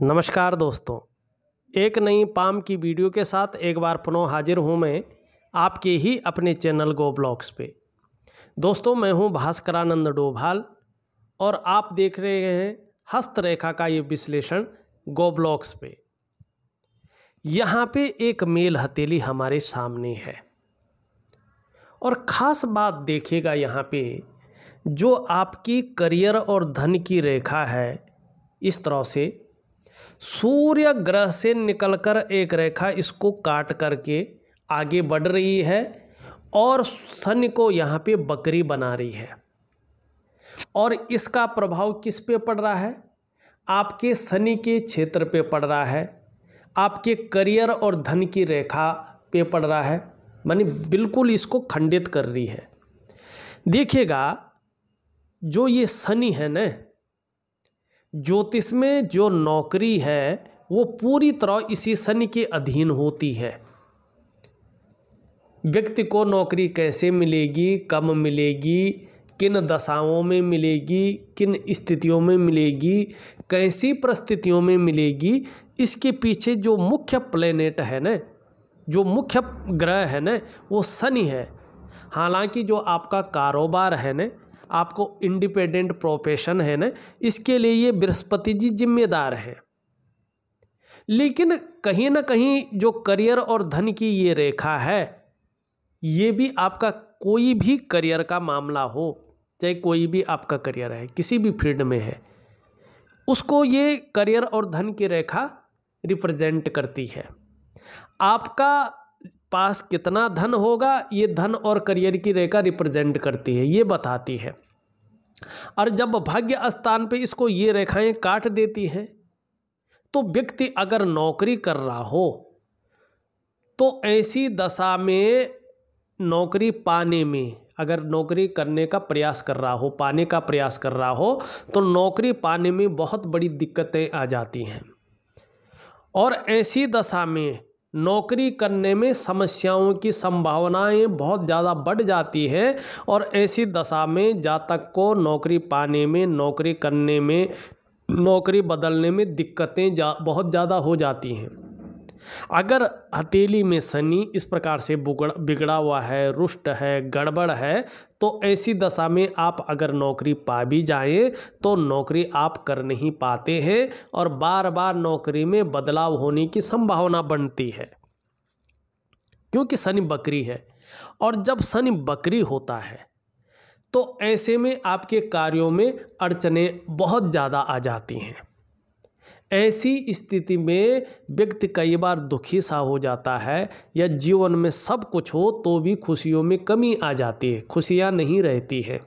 नमस्कार दोस्तों एक नई पाम की वीडियो के साथ एक बार पुनः हाजिर हूं मैं आपके ही अपने चैनल गो ब्लॉग्स पे दोस्तों मैं हूं भास्करानंद डोभाल और आप देख रहे हैं हस्तरेखा का ये विश्लेषण गो ब्लॉग्स पे यहाँ पे एक मेल हथेली हमारे सामने है और ख़ास बात देखिएगा यहाँ पे जो आपकी करियर और धन की रेखा है इस तरह से सूर्य ग्रह से निकलकर एक रेखा इसको काट करके आगे बढ़ रही है और सन को यहाँ पे बकरी बना रही है और इसका प्रभाव किस पे पड़ रहा है आपके शनि के क्षेत्र पे पड़ रहा है आपके करियर और धन की रेखा पे पड़ रहा है मानी बिल्कुल इसको खंडित कर रही है देखिएगा जो ये शनि है ना ज्योतिष में जो नौकरी है वो पूरी तरह इसी शनि के अधीन होती है व्यक्ति को नौकरी कैसे मिलेगी कब मिलेगी किन दशाओं में मिलेगी किन स्थितियों में मिलेगी कैसी परिस्थितियों में मिलेगी इसके पीछे जो मुख्य प्लेनेट है ना जो मुख्य ग्रह है ना वो शनि है हालांकि जो आपका कारोबार है ना आपको इंडिपेंडेंट प्रोफेशन है ना इसके लिए ये बृहस्पति जी जिम्मेदार हैं लेकिन कहीं ना कहीं जो करियर और धन की ये रेखा है ये भी आपका कोई भी करियर का मामला हो चाहे कोई भी आपका करियर है किसी भी फील्ड में है उसको ये करियर और धन की रेखा रिप्रेजेंट करती है आपका पास कितना धन होगा ये धन और करियर की रेखा रिप्रेजेंट करती है ये बताती है और जब भाग्य स्थान पे इसको ये रेखाएं काट देती हैं तो व्यक्ति अगर नौकरी कर रहा हो तो ऐसी दशा में नौकरी पाने में अगर नौकरी करने का प्रयास कर रहा हो पाने का प्रयास कर रहा हो तो नौकरी पाने में बहुत बड़ी दिक्कतें आ जाती हैं और ऐसी दशा में नौकरी करने में समस्याओं की संभावनाएं बहुत ज़्यादा बढ़ जाती हैं और ऐसी दशा में जातक को नौकरी पाने में नौकरी करने में नौकरी बदलने में दिक्कतें जा बहुत ज़्यादा हो जाती हैं अगर हथेली में शनि इस प्रकार से बुगड़ बिगड़ा हुआ है रुष्ट है गड़बड़ है तो ऐसी दशा में आप अगर नौकरी पा भी जाएं तो नौकरी आप कर नहीं पाते हैं और बार बार नौकरी में बदलाव होने की संभावना बनती है क्योंकि शनि बकरी है और जब शनि बकरी होता है तो ऐसे में आपके कार्यों में अड़चने बहुत ज़्यादा आ जाती हैं ऐसी स्थिति में व्यक्ति कई बार दुखी सा हो जाता है या जीवन में सब कुछ हो तो भी खुशियों में कमी आ जाती है खुशियाँ नहीं रहती है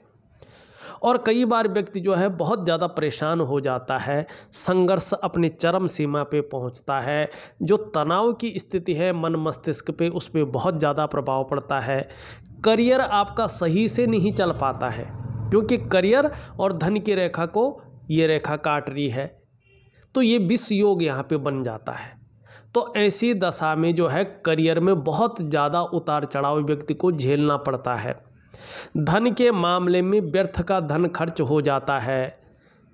और कई बार व्यक्ति जो है बहुत ज़्यादा परेशान हो जाता है संघर्ष अपने चरम सीमा पे पहुंचता है जो तनाव की स्थिति है मन मस्तिष्क पे उस पर बहुत ज़्यादा प्रभाव पड़ता है करियर आपका सही से नहीं चल पाता है क्योंकि करियर और धन की रेखा को ये रेखा काट रही है तो ये विष योग यहाँ पे बन जाता है तो ऐसी दशा में जो है करियर में बहुत ज़्यादा उतार चढ़ाव व्यक्ति को झेलना पड़ता है धन के मामले में व्यर्थ का धन खर्च हो जाता है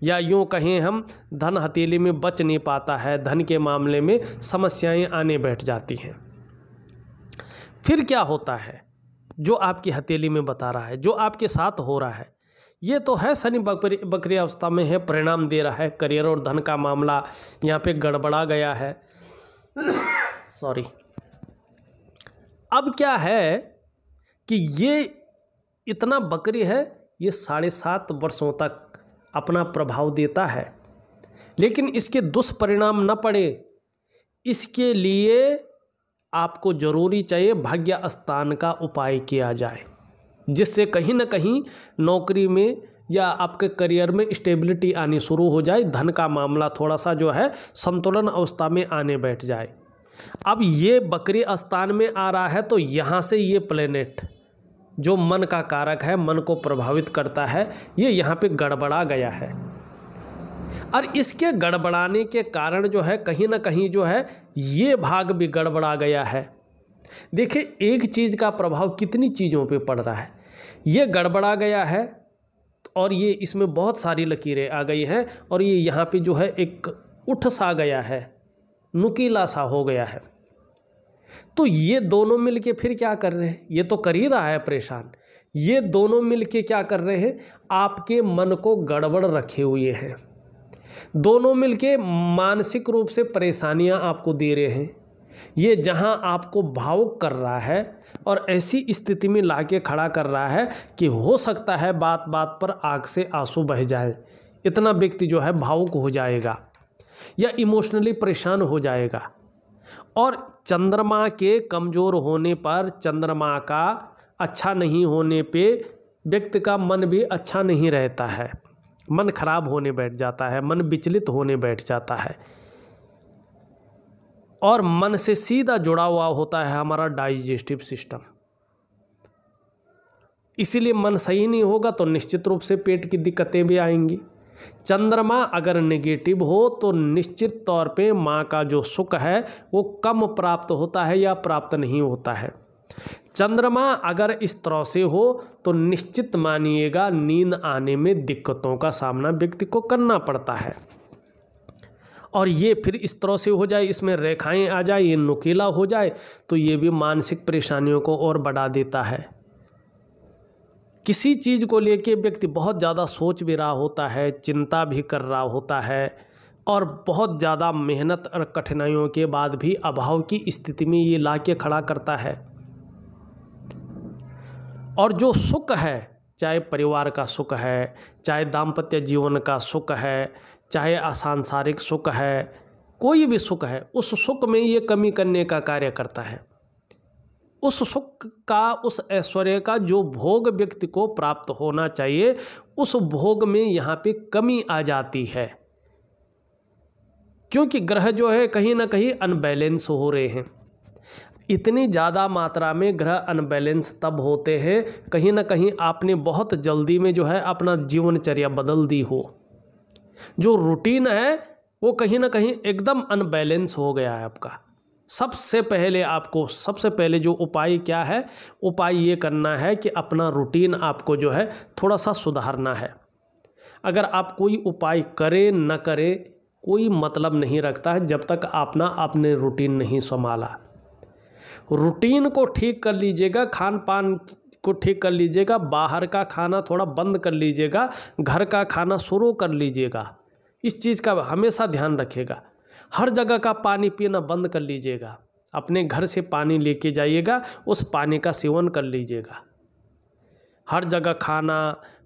या यूँ कहें हम धन हथेली में बच नहीं पाता है धन के मामले में समस्याएं आने बैठ जाती हैं फिर क्या होता है जो आपकी हथेली में बता रहा है जो आपके साथ हो रहा है ये तो है शनि बकरी अवस्था में है परिणाम दे रहा है करियर और धन का मामला यहाँ पे गड़बड़ा गया है सॉरी अब क्या है कि ये इतना बकरी है ये साढ़े सात वर्षों तक अपना प्रभाव देता है लेकिन इसके दुष्परिणाम न पड़े इसके लिए आपको जरूरी चाहिए भाग्य स्थान का उपाय किया जाए जिससे कहीं ना कहीं नौकरी में या आपके करियर में स्टेबिलिटी आनी शुरू हो जाए धन का मामला थोड़ा सा जो है संतुलन अवस्था में आने बैठ जाए अब ये बकरी स्थान में आ रहा है तो यहाँ से ये प्लेनेट जो मन का कारक है मन को प्रभावित करता है ये यहाँ पे गड़बड़ा गया है और इसके गड़बड़ाने के कारण जो है कहीं ना कहीं जो है ये भाग भी गड़बड़ा गया है देखिए एक चीज़ का प्रभाव कितनी चीज़ों पे पड़ रहा है ये गड़बड़ा गया है और ये इसमें बहुत सारी लकीरें आ गई हैं और ये यहाँ पे जो है एक उठ सा गया है नुकीला सा हो गया है तो ये दोनों मिलके फिर क्या कर रहे हैं ये तो कर ही रहा है परेशान ये दोनों मिलके क्या कर रहे हैं आपके मन को गड़बड़ रखे हुए हैं दोनों मिलके मानसिक रूप से परेशानियां आपको दे रहे हैं ये जहाँ आपको भावुक कर रहा है और ऐसी स्थिति में ला के खड़ा कर रहा है कि हो सकता है बात बात पर आग से आंसू बह जाए इतना व्यक्ति जो है भावुक हो जाएगा या इमोशनली परेशान हो जाएगा और चंद्रमा के कमज़ोर होने पर चंद्रमा का अच्छा नहीं होने पे व्यक्ति का मन भी अच्छा नहीं रहता है मन खराब होने बैठ जाता है मन विचलित होने बैठ जाता है और मन से सीधा जुड़ा हुआ होता है हमारा डाइजेस्टिव सिस्टम इसीलिए मन सही नहीं होगा तो निश्चित रूप से पेट की दिक्कतें भी आएंगी चंद्रमा अगर नेगेटिव हो तो निश्चित तौर पे माँ का जो सुख है वो कम प्राप्त होता है या प्राप्त नहीं होता है चंद्रमा अगर इस तरह से हो तो निश्चित मानिएगा नींद आने में दिक्कतों का सामना व्यक्ति को करना पड़ता है और ये फिर इस तरह से हो जाए इसमें रेखाएं आ जाए ये नुकीला हो जाए तो ये भी मानसिक परेशानियों को और बढ़ा देता है किसी चीज़ को लेके व्यक्ति बहुत ज़्यादा सोच भी रहा होता है चिंता भी कर रहा होता है और बहुत ज़्यादा मेहनत और कठिनाइयों के बाद भी अभाव की स्थिति में ये ला के खड़ा करता है और जो सुख है चाहे परिवार का सुख है चाहे दाम्पत्य जीवन का सुख है चाहे असांसारिक सुख है कोई भी सुख है उस सुख में ये कमी करने का कार्य करता है उस सुख का उस ऐश्वर्य का जो भोग व्यक्ति को प्राप्त होना चाहिए उस भोग में यहाँ पे कमी आ जाती है क्योंकि ग्रह जो है कहीं ना कहीं अनबैलेंस हो रहे हैं इतनी ज़्यादा मात्रा में ग्रह अनबैलेंस तब होते हैं कहीं ना कहीं आपने बहुत जल्दी में जो है अपना जीवनचर्या बदल दी हो जो रूटीन है वो कहीं ना कहीं एकदम अनबैलेंस हो गया है आपका सबसे पहले आपको सबसे पहले जो उपाय क्या है उपाय ये करना है कि अपना रूटीन आपको जो है थोड़ा सा सुधारना है अगर आप कोई उपाय करें न करें कोई मतलब नहीं रखता है जब तक आपना आपने रूटीन नहीं संभाला रूटीन को ठीक कर लीजिएगा खान पान को ठीक कर लीजिएगा बाहर का खाना थोड़ा बंद कर लीजिएगा घर का खाना शुरू कर लीजिएगा इस चीज़ का हमेशा ध्यान रखिएगा हर जगह का पानी पीना बंद कर लीजिएगा अपने घर से पानी लेके जाइएगा उस पानी का सेवन कर लीजिएगा हर जगह खाना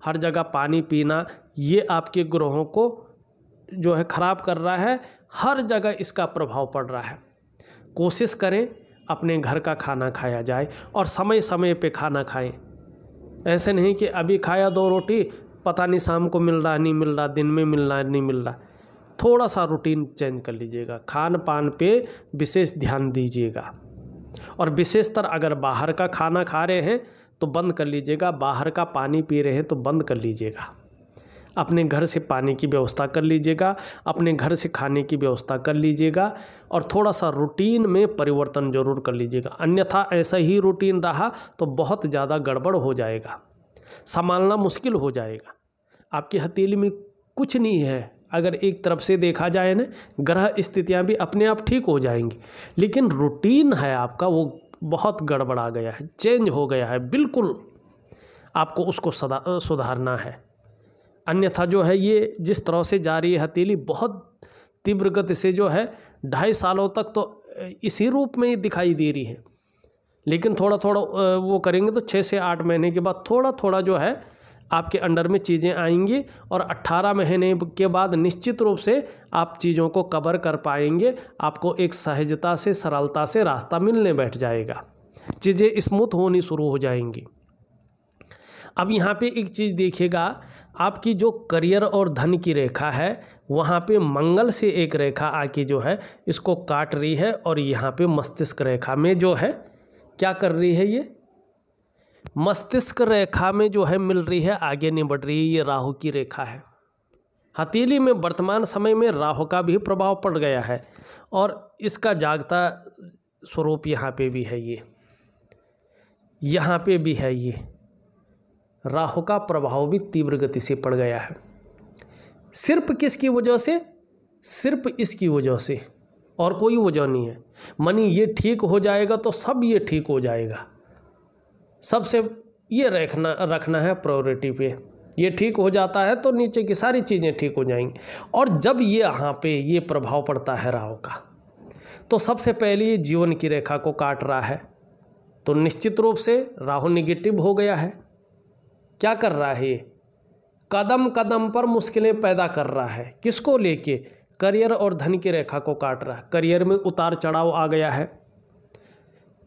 हर जगह पानी पीना ये आपके ग्रहों को जो है ख़राब कर रहा है हर जगह इसका प्रभाव पड़ रहा है कोशिश करें अपने घर का खाना खाया जाए और समय समय पे खाना खाएं ऐसे नहीं कि अभी खाया दो रोटी पता नहीं शाम को मिल रहा नहीं मिल रहा दिन में मिल रहा नहीं मिल रहा थोड़ा सा रूटीन चेंज कर लीजिएगा खान पान पे विशेष ध्यान दीजिएगा और विशेषतर अगर बाहर का खाना खा रहे हैं तो बंद कर लीजिएगा बाहर का पानी पी रहे हैं तो बंद कर लीजिएगा अपने घर से पानी की व्यवस्था कर लीजिएगा अपने घर से खाने की व्यवस्था कर लीजिएगा और थोड़ा सा रूटीन में परिवर्तन जरूर कर लीजिएगा अन्यथा ऐसा ही रूटीन रहा तो बहुत ज़्यादा गड़बड़ हो जाएगा संभालना मुश्किल हो जाएगा आपकी हथेली में कुछ नहीं है अगर एक तरफ से देखा जाए ना ग्रह स्थितियाँ भी अपने आप ठीक हो जाएंगी लेकिन रूटीन है आपका वो बहुत गड़बड़ा गया है चेंज हो गया है बिल्कुल आपको उसको सदा सुधारना है अन्यथा जो है ये जिस तरह से जा रही है हथेली बहुत तीव्र गति से जो है ढाई सालों तक तो इसी रूप में ही दिखाई दे रही है लेकिन थोड़ा थोड़ा वो करेंगे तो छः से आठ महीने के बाद थोड़ा थोड़ा जो है आपके अंडर में चीज़ें आएंगी और 18 महीने के बाद निश्चित रूप से आप चीज़ों को कवर कर पाएंगे आपको एक सहजता से सरलता से रास्ता मिलने बैठ जाएगा चीज़ें स्मूथ होनी शुरू हो जाएंगी अब यहाँ पे एक चीज़ देखिएगा आपकी जो करियर और धन की रेखा है वहाँ पे मंगल से एक रेखा आके जो है इसको काट रही है और यहाँ पे मस्तिष्क रेखा में जो है क्या कर रही है ये मस्तिष्क रेखा में जो है मिल रही है आगे नहीं बढ़ रही है ये राहु की रेखा है हथेली में वर्तमान समय में राहु का भी प्रभाव पड़ गया है और इसका जागता स्वरूप यहाँ पे भी है ये यहाँ पे भी है ये राहु का प्रभाव भी तीव्र गति से पड़ गया है सिर्फ किसकी वजह से सिर्फ इसकी वजह से और कोई वजह नहीं है मनी ये ठीक हो जाएगा तो सब ये ठीक हो जाएगा सबसे ये रखना रखना है प्रायोरिटी पे ये ठीक हो जाता है तो नीचे की सारी चीज़ें ठीक हो जाएंगी और जब ये यहाँ पे ये प्रभाव पड़ता है राहु का तो सबसे पहले ये जीवन की रेखा को काट रहा है तो निश्चित रूप से राहु निगेटिव हो गया है क्या कर रहा है ये कदम कदम पर मुश्किलें पैदा कर रहा है किसको लेके करियर और धन की रेखा को काट रहा है करियर में उतार चढ़ाव आ गया है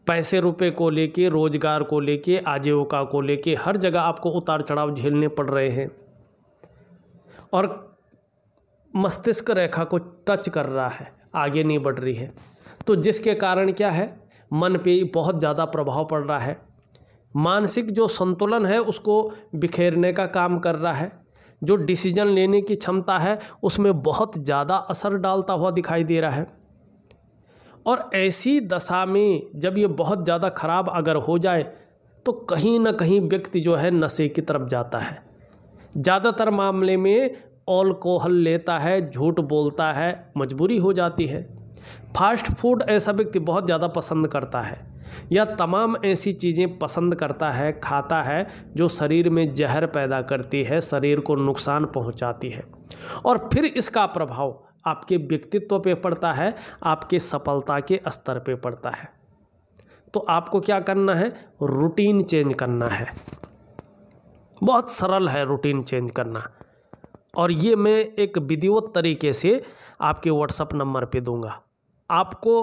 पैसे रुपए को लेके रोजगार को लेके आजीविका को लेके हर जगह आपको उतार चढ़ाव झेलने पड़ रहे हैं और मस्तिष्क रेखा को टच कर रहा है आगे नहीं बढ़ रही है तो जिसके कारण क्या है मन पे बहुत ज़्यादा प्रभाव पड़ रहा है मानसिक जो संतुलन है उसको बिखेरने का काम कर रहा है जो डिसीजन लेने की क्षमता है उसमें बहुत ज़्यादा असर डालता हुआ दिखाई दे रहा है और ऐसी दशा में जब ये बहुत ज़्यादा खराब अगर हो जाए तो कहीं ना कहीं व्यक्ति जो है नशे की तरफ जाता है ज़्यादातर मामले में अल्कोहल लेता है झूठ बोलता है मजबूरी हो जाती है फास्ट फूड ऐसा व्यक्ति बहुत ज़्यादा पसंद करता है या तमाम ऐसी चीज़ें पसंद करता है खाता है जो शरीर में जहर पैदा करती है शरीर को नुकसान पहुंचाती है और फिर इसका प्रभाव आपके व्यक्तित्व पे पड़ता है आपके सफलता के स्तर पे पड़ता है तो आपको क्या करना है रूटीन चेंज करना है बहुत सरल है रूटीन चेंज करना और ये मैं एक विधिवत तरीके से आपके व्हाट्सअप नंबर पे दूंगा आपको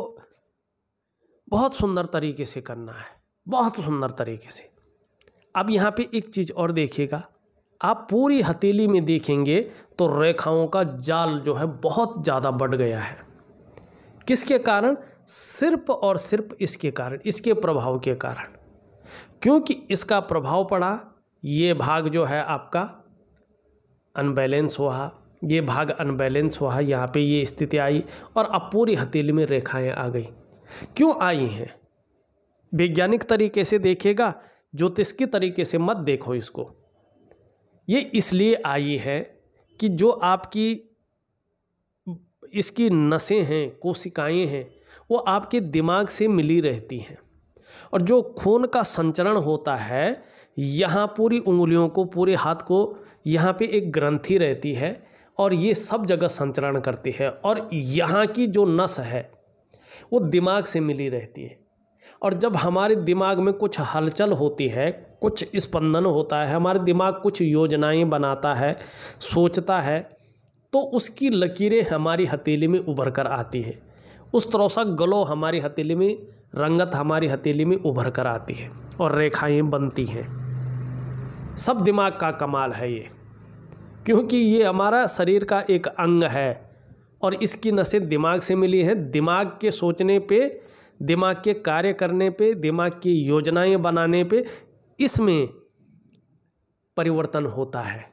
बहुत सुंदर तरीके से करना है बहुत सुंदर तरीके से अब यहाँ पे एक चीज़ और देखिएगा आप पूरी हथेली में देखेंगे तो रेखाओं का जाल जो है बहुत ज़्यादा बढ़ गया है किसके कारण सिर्फ और सिर्फ इसके कारण इसके प्रभाव के कारण क्योंकि इसका प्रभाव पड़ा ये भाग जो है आपका अनबैलेंस हुआ ये भाग अनबैलेंस हुआ यहाँ पे ये स्थिति आई और अब पूरी हथेली में रेखाएं आ गई क्यों आई हैं वैज्ञानिक तरीके से देखेगा ज्योतिष के तरीके से मत देखो इसको ये इसलिए आई है कि जो आपकी इसकी नसें हैं कोशिकाएं हैं वो आपके दिमाग से मिली रहती हैं और जो खून का संचरण होता है यहाँ पूरी उंगलियों को पूरे हाथ को यहाँ पे एक ग्रंथी रहती है और ये सब जगह संचरण करती है और यहाँ की जो नस है वो दिमाग से मिली रहती है और जब हमारे दिमाग में कुछ हलचल होती है कुछ स्पंदन होता है हमारे दिमाग कुछ योजनाएं बनाता है सोचता है तो उसकी लकीरें हमारी हथेली में उभर कर आती है उस तरह सा गलो हमारी हथेली में रंगत हमारी हथेली में उभर कर आती है और रेखाएं बनती हैं सब दिमाग का कमाल है ये क्योंकि ये हमारा शरीर का एक अंग है और इसकी नसें दिमाग से मिली हैं दिमाग के सोचने पे दिमाग के कार्य करने पे दिमाग की योजनाएं बनाने पे इसमें परिवर्तन होता है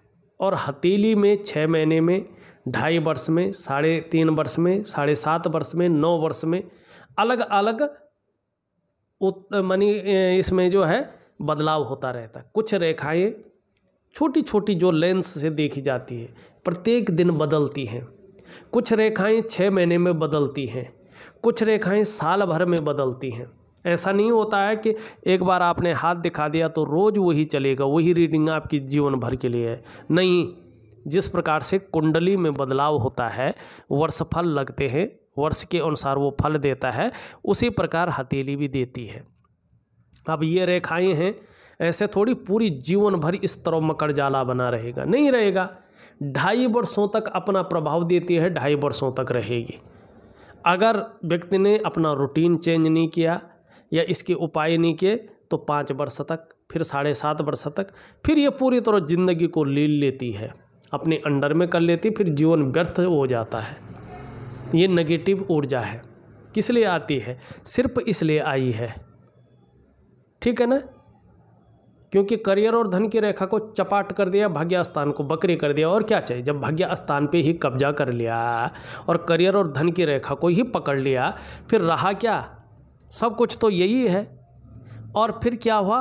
और हथेली में छः महीने में ढाई वर्ष में साढ़े तीन वर्ष में साढ़े सात वर्ष में नौ वर्ष में अलग अलग मनी इसमें जो है बदलाव होता रहता है कुछ रेखाएं छोटी छोटी जो लेंस से देखी जाती है प्रत्येक दिन बदलती हैं कुछ रेखाएं छः महीने में बदलती हैं कुछ रेखाएं साल भर में बदलती हैं ऐसा नहीं होता है कि एक बार आपने हाथ दिखा दिया तो रोज़ वही चलेगा वही रीडिंग आपकी जीवन भर के लिए है नहीं जिस प्रकार से कुंडली में बदलाव होता है वर्ष फल लगते हैं वर्ष के अनुसार वो फल देता है उसी प्रकार हथेली भी देती है अब ये रेखाएं हैं ऐसे थोड़ी पूरी जीवन भर इस तरह मकर जाला बना रहेगा नहीं रहेगा ढाई वर्षों तक अपना प्रभाव देती है ढाई वर्षों तक रहेगी अगर व्यक्ति ने अपना रूटीन चेंज नहीं किया या इसके उपाय नहीं किए तो पाँच वर्ष तक फिर साढ़े सात वर्ष तक फिर ये पूरी तरह ज़िंदगी को ले लेती है अपने अंडर में कर लेती फिर जीवन व्यर्थ हो जाता है ये नेगेटिव ऊर्जा है किस लिए आती है सिर्फ इसलिए आई है ठीक है ना क्योंकि करियर और धन की रेखा को चपाट कर दिया भाग्य स्थान को बकरी कर दिया और क्या चाहिए जब भाग्य स्थान पे ही कब्जा कर लिया और करियर और धन की रेखा को ही पकड़ लिया फिर रहा क्या सब कुछ तो यही है और फिर क्या हुआ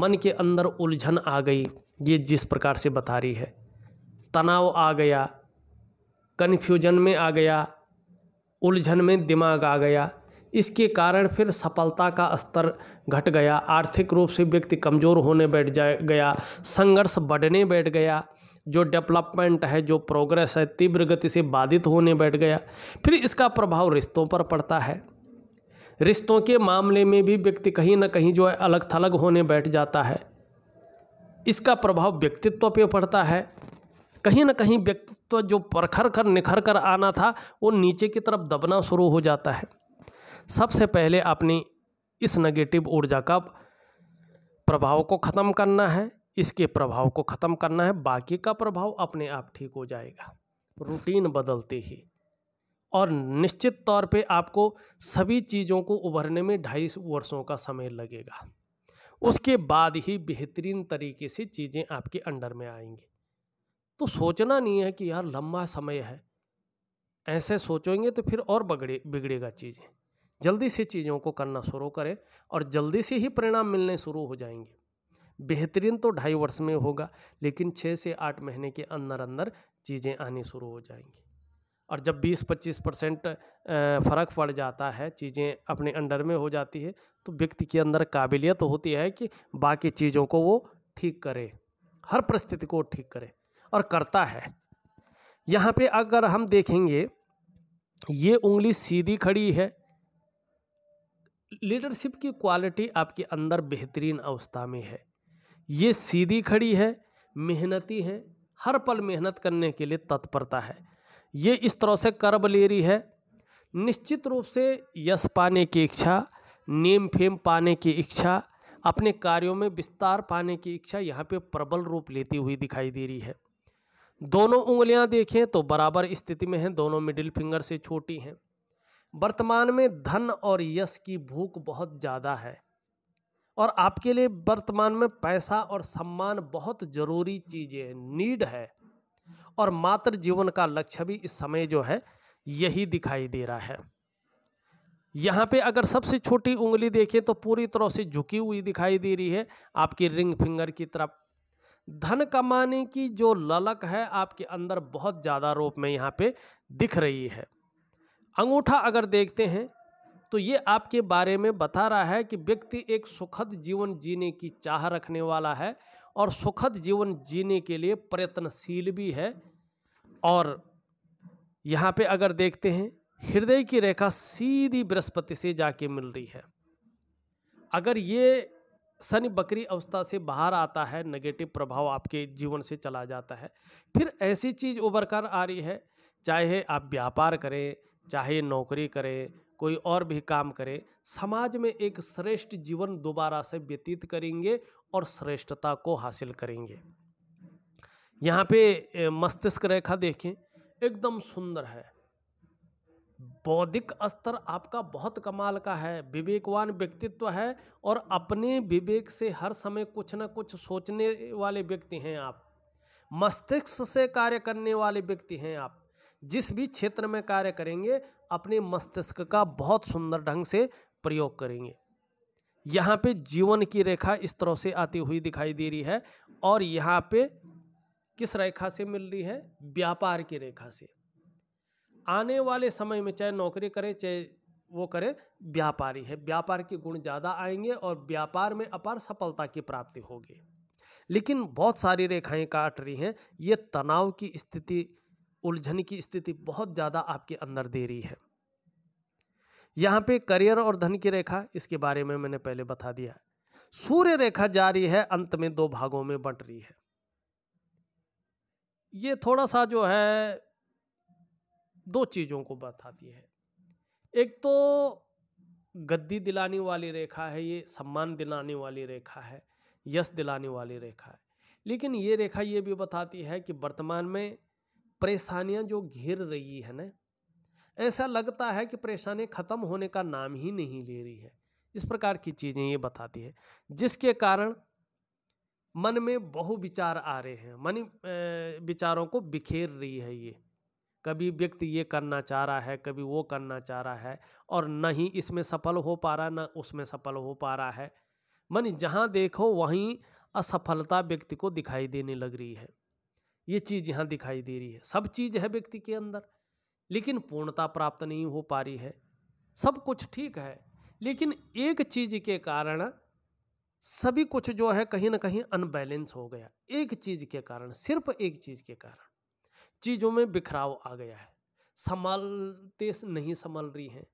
मन के अंदर उलझन आ गई ये जिस प्रकार से बता रही है तनाव आ गया कन्फ्यूजन में आ गया उलझन में दिमाग आ गया इसके कारण फिर सफलता का स्तर घट गया आर्थिक रूप से व्यक्ति कमज़ोर होने बैठ जा गया संघर्ष बढ़ने बैठ गया जो डेवलपमेंट है जो प्रोग्रेस है तीव्र गति से बाधित होने बैठ गया फिर इसका प्रभाव रिश्तों पर पड़ता है रिश्तों के मामले में भी व्यक्ति कहीं ना कहीं जो है अलग थलग होने बैठ जाता है इसका प्रभाव व्यक्तित्व पे पड़ता है कहीं ना कहीं व्यक्तित्व जो परखर कर निखर कर आना था वो नीचे की तरफ दबना शुरू हो जाता है सबसे पहले अपनी इस नेगेटिव ऊर्जा का प्रभाव को ख़त्म करना है इसके प्रभाव को ख़त्म करना है बाकी का प्रभाव अपने आप ठीक हो जाएगा रूटीन बदलते ही और निश्चित तौर पे आपको सभी चीज़ों को उभरने में ढाई वर्षों का समय लगेगा उसके बाद ही बेहतरीन तरीके से चीज़ें आपके अंडर में आएंगी तो सोचना नहीं है कि यार लंबा समय है ऐसे सोचेंगे तो फिर और बगड़े बिगड़ेगा चीज़ें जल्दी से चीज़ों को करना शुरू करें और जल्दी से ही परिणाम मिलने शुरू हो जाएंगे बेहतरीन तो ढाई वर्ष में होगा लेकिन छः से आठ महीने के अंदर अंदर चीज़ें आनी शुरू हो जाएंगी और जब 20-25 परसेंट फ़र्क पड़ जाता है चीज़ें अपने अंडर में हो जाती है तो व्यक्ति के अंदर काबिलियत तो होती है कि बाकी चीज़ों को वो ठीक करे हर परिस्थिति को ठीक करे और करता है यहाँ पे अगर हम देखेंगे ये उंगली सीधी खड़ी है लीडरशिप की क्वालिटी आपके अंदर बेहतरीन अवस्था में है ये सीधी खड़ी है मेहनती है हर पल मेहनत करने के लिए तत्परता है ये इस तरह से कर्ब ले रही है निश्चित रूप से यश पाने की इच्छा नेम फेम पाने की इच्छा अपने कार्यों में विस्तार पाने की इच्छा यहाँ पे प्रबल रूप लेती हुई दिखाई दे रही है दोनों उंगलियाँ देखें तो बराबर स्थिति में हैं दोनों मिडिल फिंगर से छोटी हैं वर्तमान में धन और यश की भूख बहुत ज़्यादा है और आपके लिए वर्तमान में पैसा और सम्मान बहुत ज़रूरी चीज़ें नीड है और मात्र जीवन का लक्ष्य भी इस समय जो है यही दिखाई दे रहा है यहाँ पे अगर सबसे छोटी उंगली देखें तो पूरी तरह से झुकी हुई दिखाई दे रही है आपकी रिंग फिंगर की तरफ धन कमाने की जो ललक है आपके अंदर बहुत ज़्यादा रूप में यहाँ पे दिख रही है अंगूठा अगर देखते हैं तो ये आपके बारे में बता रहा है कि व्यक्ति एक सुखद जीवन जीने की चाह रखने वाला है और सुखद जीवन जीने के लिए प्रयत्नशील भी है और यहाँ पे अगर देखते हैं हृदय की रेखा सीधी बृहस्पति से जाके मिल रही है अगर ये शनि बकरी अवस्था से बाहर आता है नेगेटिव प्रभाव आपके जीवन से चला जाता है फिर ऐसी चीज़ उभर कर आ रही है चाहे आप व्यापार करें चाहे नौकरी करे कोई और भी काम करे समाज में एक श्रेष्ठ जीवन दोबारा से व्यतीत करेंगे और श्रेष्ठता को हासिल करेंगे यहाँ पे मस्तिष्क रेखा देखें एकदम सुंदर है बौद्धिक स्तर आपका बहुत कमाल का है विवेकवान व्यक्तित्व है और अपने विवेक से हर समय कुछ ना कुछ सोचने वाले व्यक्ति हैं आप मस्तिष्क से कार्य करने वाले व्यक्ति हैं आप जिस भी क्षेत्र में कार्य करेंगे अपने मस्तिष्क का बहुत सुंदर ढंग से प्रयोग करेंगे यहाँ पे जीवन की रेखा इस तरह से आती हुई दिखाई दे रही है और यहाँ पे किस रेखा से मिल रही है व्यापार की रेखा से आने वाले समय में चाहे नौकरी करें चाहे वो करें व्यापारी है व्यापार के गुण ज़्यादा आएंगे और व्यापार में अपार सफलता की प्राप्ति होगी लेकिन बहुत सारी रेखाएं काट रही हैं ये तनाव की स्थिति उलझन की स्थिति बहुत ज़्यादा आपके अंदर दे रही है यहाँ पे करियर और धन की रेखा इसके बारे में मैंने पहले बता दिया सूर्य रेखा जा रही है अंत में दो भागों में बंट रही है ये थोड़ा सा जो है दो चीज़ों को बताती है एक तो गद्दी दिलाने वाली रेखा है ये सम्मान दिलाने वाली रेखा है यश दिलाने वाली रेखा है लेकिन ये रेखा ये भी बताती है कि वर्तमान में परेशानियां जो घेर रही है ना ऐसा लगता है कि परेशानी ख़त्म होने का नाम ही नहीं ले रही है इस प्रकार की चीज़ें ये बताती है जिसके कारण मन में बहु विचार आ रहे हैं मन विचारों को बिखेर रही है ये कभी व्यक्ति ये करना चाह रहा है कभी वो करना चाह रहा है और न ही इसमें सफल हो पा रहा न उसमें सफल हो पा रहा है मन जहाँ देखो वहीं असफलता व्यक्ति को दिखाई देने लग रही है ये चीज़ यहाँ दिखाई दे रही है सब चीज़ है व्यक्ति के अंदर लेकिन पूर्णता प्राप्त नहीं हो पा रही है सब कुछ ठीक है लेकिन एक चीज़ के कारण सभी कुछ जो है कहीं ना कहीं अनबैलेंस हो गया एक चीज़ के कारण सिर्फ एक चीज़ के कारण चीज़ों में बिखराव आ गया है संभालते नहीं संभल रही हैं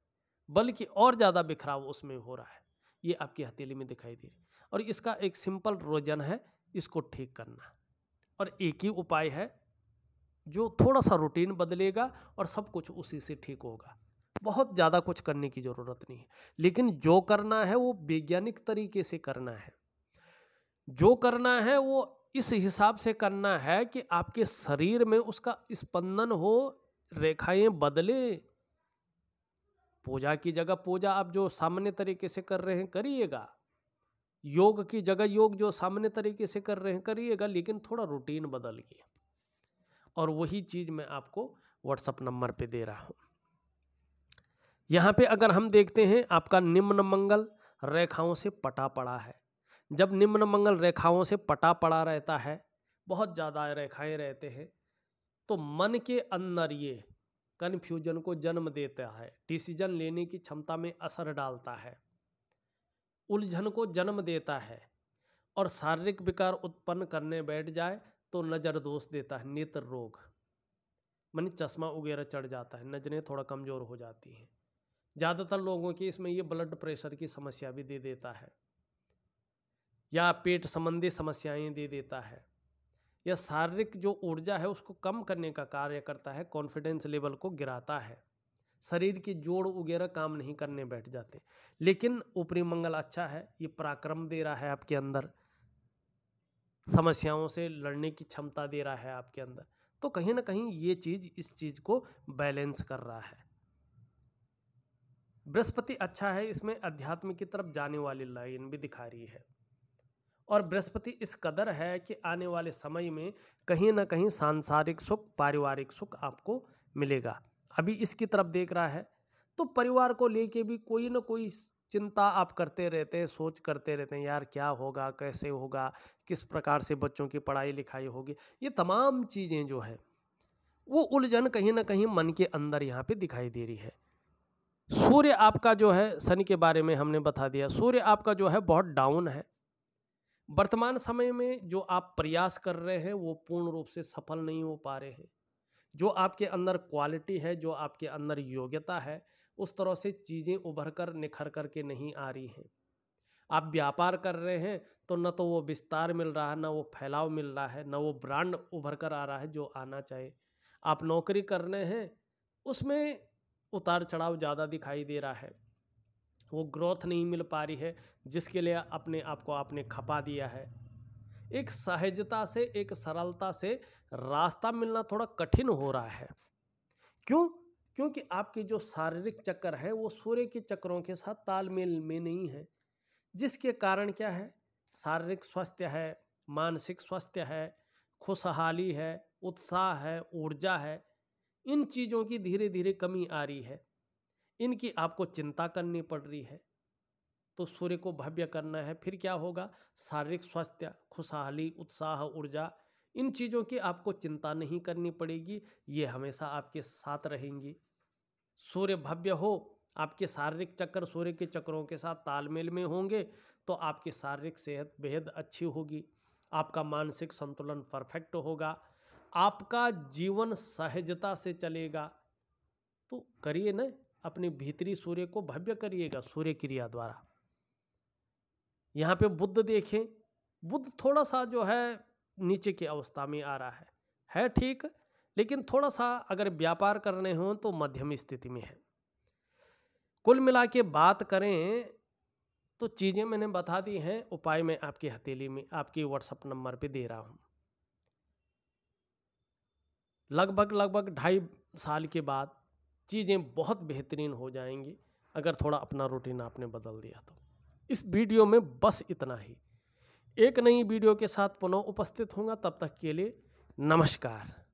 बल्कि और ज़्यादा बिखराव उसमें हो रहा है ये आपकी हथेली में दिखाई दे रही और इसका एक सिंपल रोजन है इसको ठीक करना और एक ही उपाय है जो थोड़ा सा रूटीन बदलेगा और सब कुछ उसी से ठीक होगा बहुत ज़्यादा कुछ करने की ज़रूरत नहीं है लेकिन जो करना है वो वैज्ञानिक तरीके से करना है जो करना है वो इस हिसाब से करना है कि आपके शरीर में उसका स्पंदन हो रेखाएं बदले पूजा की जगह पूजा आप जो सामान्य तरीके से कर रहे हैं करिएगा योग की जगह योग जो सामान्य तरीके से कर रहे हैं करिएगा लेकिन थोड़ा रूटीन बदलिए और वही चीज़ मैं आपको व्हाट्सअप नंबर पे दे रहा हूँ यहाँ पे अगर हम देखते हैं आपका निम्न मंगल रेखाओं से पटा पड़ा है जब निम्न मंगल रेखाओं से पटा पड़ा रहता है बहुत ज़्यादा रेखाएं रहते हैं तो मन के अंदर ये कन्फ्यूजन को जन्म देता है डिसीजन लेने की क्षमता में असर डालता है उलझन को जन्म देता है और शारीरिक विकार उत्पन्न करने बैठ जाए तो नज़र दोष देता है नेत्र रोग मानी चश्मा वगैरह चढ़ जाता है नजरें थोड़ा कमज़ोर हो जाती हैं ज़्यादातर लोगों की इसमें ये ब्लड प्रेशर की समस्या भी दे देता है या पेट संबंधी समस्याएं दे देता है या शारीरिक जो ऊर्जा है उसको कम करने का कार्य करता है कॉन्फिडेंस लेवल को गिराता है शरीर के जोड़ वगैरह काम नहीं करने बैठ जाते लेकिन ऊपरी मंगल अच्छा है ये पराक्रम दे रहा है आपके अंदर समस्याओं से लड़ने की क्षमता दे रहा है आपके अंदर तो कहीं ना कहीं ये चीज़ इस चीज़ को बैलेंस कर रहा है बृहस्पति अच्छा है इसमें अध्यात्म की तरफ जाने वाली लाइन भी दिखा रही है और बृहस्पति इस कदर है कि आने वाले समय में कहीं ना कहीं सांसारिक सुख पारिवारिक सुख आपको मिलेगा अभी इसकी तरफ देख रहा है तो परिवार को लेके भी कोई ना कोई चिंता आप करते रहते हैं सोच करते रहते हैं यार क्या होगा कैसे होगा किस प्रकार से बच्चों की पढ़ाई लिखाई होगी ये तमाम चीज़ें जो है वो उलझन कहीं ना कहीं मन के अंदर यहाँ पे दिखाई दे रही है सूर्य आपका जो है शनि के बारे में हमने बता दिया सूर्य आपका जो है बहुत डाउन है वर्तमान समय में जो आप प्रयास कर रहे हैं वो पूर्ण रूप से सफल नहीं हो पा रहे हैं जो आपके अंदर क्वालिटी है जो आपके अंदर योग्यता है उस तरह से चीज़ें उभर कर निखर कर के नहीं आ रही हैं आप व्यापार कर रहे हैं तो न तो वो विस्तार मिल रहा है ना वो फैलाव मिल रहा है ना वो ब्रांड उभर कर आ रहा है जो आना चाहिए आप नौकरी कर रहे हैं उसमें उतार चढ़ाव ज़्यादा दिखाई दे रहा है वो ग्रोथ नहीं मिल पा रही है जिसके लिए अपने आप को आपने खपा दिया है एक सहजता से एक सरलता से रास्ता मिलना थोड़ा कठिन हो रहा है क्यों क्योंकि आपके जो शारीरिक चक्कर हैं वो सूर्य के चक्रों के साथ तालमेल में नहीं है जिसके कारण क्या है शारीरिक स्वास्थ्य है मानसिक स्वास्थ्य है खुशहाली है उत्साह है ऊर्जा है इन चीज़ों की धीरे धीरे कमी आ रही है इनकी आपको चिंता करनी पड़ रही है तो सूर्य को भव्य करना है फिर क्या होगा शारीरिक स्वास्थ्य खुशहाली उत्साह ऊर्जा इन चीज़ों की आपको चिंता नहीं करनी पड़ेगी ये हमेशा आपके साथ रहेंगी सूर्य भव्य हो आपके शारीरिक चक्कर सूर्य के चक्रों के साथ तालमेल में होंगे तो आपकी शारीरिक सेहत बेहद अच्छी होगी आपका मानसिक संतुलन परफेक्ट होगा आपका जीवन सहजता से चलेगा तो करिए ना अपने भीतरी सूर्य को भव्य करिएगा सूर्य क्रिया द्वारा यहाँ पे बुद्ध देखें बुद्ध थोड़ा सा जो है नीचे की अवस्था में आ रहा है है ठीक लेकिन थोड़ा सा अगर व्यापार करने हों तो मध्यम स्थिति में है कुल मिला के बात करें तो चीज़ें मैंने बता दी हैं उपाय मैं आपकी हथेली में आपकी व्हाट्सअप नंबर पे दे रहा हूँ लगभग लगभग ढाई साल के बाद चीज़ें बहुत बेहतरीन हो जाएंगी अगर थोड़ा अपना रूटीन आपने बदल दिया तो इस वीडियो में बस इतना ही एक नई वीडियो के साथ पुनः उपस्थित होंगे तब तक के लिए नमस्कार